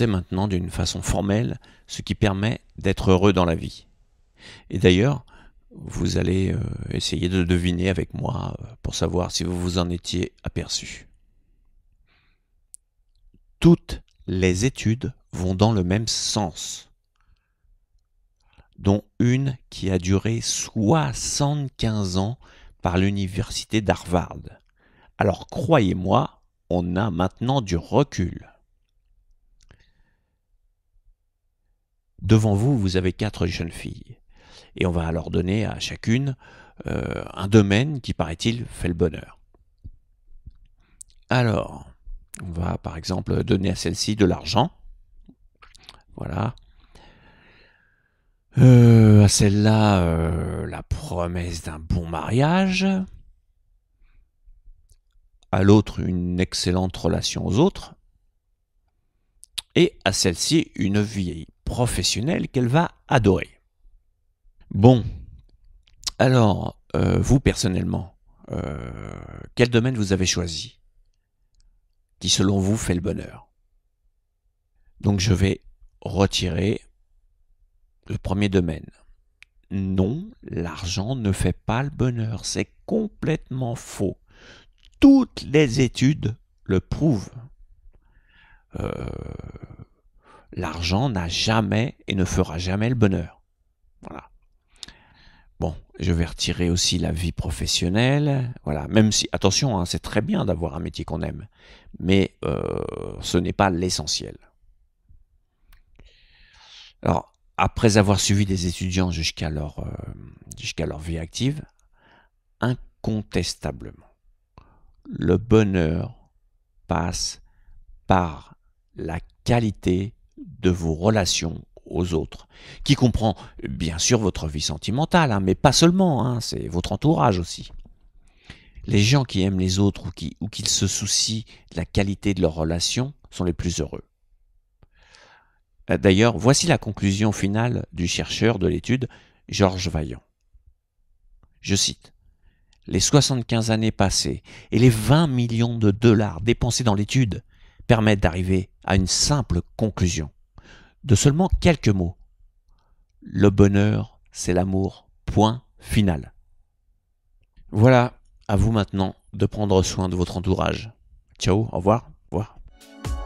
maintenant d'une façon formelle ce qui permet d'être heureux dans la vie. Et d'ailleurs, vous allez euh, essayer de deviner avec moi euh, pour savoir si vous vous en étiez aperçu. Toutes les études vont dans le même sens, dont une qui a duré 75 ans par l'université d'Harvard. Alors croyez-moi, on a maintenant du recul. devant vous, vous avez quatre jeunes filles. Et on va alors donner à chacune euh, un domaine qui, paraît-il, fait le bonheur. Alors, on va par exemple donner à celle-ci de l'argent. Voilà. Euh, à celle-là, euh, la promesse d'un bon mariage. À l'autre, une excellente relation aux autres. Et à celle-ci, une vieille professionnel qu'elle va adorer. Bon, alors, euh, vous personnellement, euh, quel domaine vous avez choisi qui selon vous fait le bonheur Donc je vais retirer le premier domaine. Non, l'argent ne fait pas le bonheur. C'est complètement faux. Toutes les études le prouvent. Euh, l'argent n'a jamais et ne fera jamais le bonheur. Voilà. Bon, je vais retirer aussi la vie professionnelle. Voilà, même si, attention, hein, c'est très bien d'avoir un métier qu'on aime, mais euh, ce n'est pas l'essentiel. Alors, après avoir suivi des étudiants jusqu'à euh, jusqu'à leur vie active, incontestablement, le bonheur passe par la qualité de vos relations aux autres, qui comprend bien sûr votre vie sentimentale, hein, mais pas seulement, hein, c'est votre entourage aussi. Les gens qui aiment les autres ou qui ou se soucient de la qualité de leurs relations sont les plus heureux. Euh, d'ailleurs, voici la conclusion finale du chercheur de l'étude, Georges Vaillant. Je cite Les 75 années passées et les 20 millions de dollars dépensés dans l'étude permettent d'arriver à une simple conclusion de seulement quelques mots. Le bonheur, c'est l'amour, point final. Voilà, à vous maintenant de prendre soin de votre entourage. Ciao, au revoir, au revoir.